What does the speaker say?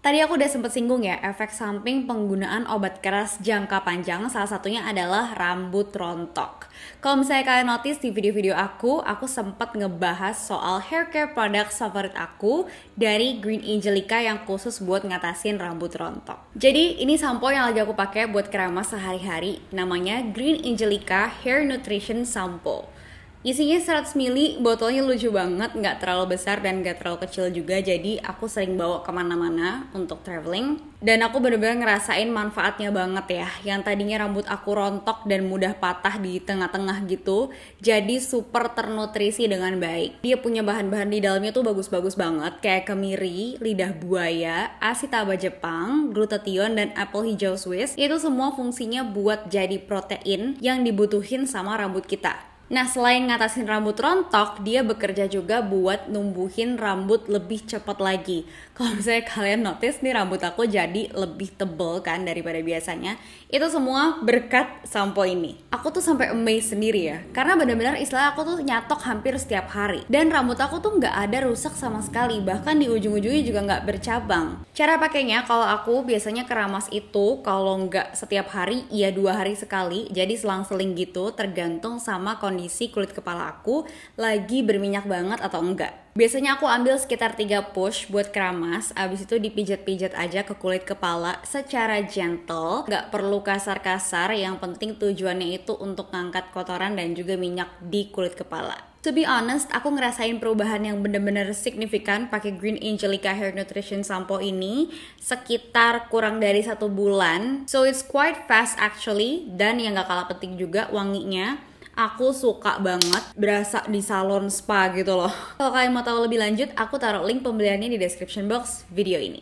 Tadi aku udah sempet singgung ya, efek samping penggunaan obat keras jangka panjang salah satunya adalah rambut rontok. Kalau misalnya kalian notice di video-video aku, aku sempet ngebahas soal hair care product favorit aku dari Green Angelica yang khusus buat ngatasin rambut rontok. Jadi ini sampo yang lagi aku pakai buat keramas sehari-hari, namanya Green Angelica Hair Nutrition Sampo. Isinya 100 ml, botolnya lucu banget, nggak terlalu besar dan nggak terlalu kecil juga. Jadi aku sering bawa kemana-mana untuk traveling. Dan aku bener-bener ngerasain manfaatnya banget ya. Yang tadinya rambut aku rontok dan mudah patah di tengah-tengah gitu. Jadi super ternutrisi dengan baik. Dia punya bahan-bahan di dalamnya tuh bagus-bagus banget. Kayak kemiri, lidah buaya, asitaba Jepang, glutathione, dan apple hijau Swiss. Itu semua fungsinya buat jadi protein yang dibutuhin sama rambut kita. Nah, selain ngatasin rambut rontok, dia bekerja juga buat numbuhin rambut lebih cepat lagi. Kalau misalnya kalian notice nih rambut aku jadi lebih tebel kan daripada biasanya. Itu semua berkat sampo ini. Aku tuh sampai amazed sendiri ya. Karena bener-bener istilah aku tuh nyatok hampir setiap hari. Dan rambut aku tuh nggak ada rusak sama sekali. Bahkan di ujung-ujungnya juga nggak bercabang. Cara pakainya kalau aku biasanya keramas itu kalau nggak setiap hari, ya dua hari sekali. Jadi selang-seling gitu tergantung sama kondisi kondisi kulit kepala aku lagi berminyak banget atau enggak. Biasanya aku ambil sekitar 3 push buat keramas, abis itu dipijat-pijat aja ke kulit kepala secara gentle, nggak perlu kasar-kasar, yang penting tujuannya itu untuk ngangkat kotoran dan juga minyak di kulit kepala. To be honest, aku ngerasain perubahan yang bener-bener signifikan pakai Green Angelica Hair Nutrition Sampo ini sekitar kurang dari satu bulan. So it's quite fast actually, dan yang gak kalah penting juga wanginya aku suka banget berasa di salon spa gitu loh. Kalau kalian mau tahu lebih lanjut, aku taruh link pembeliannya di description box video ini.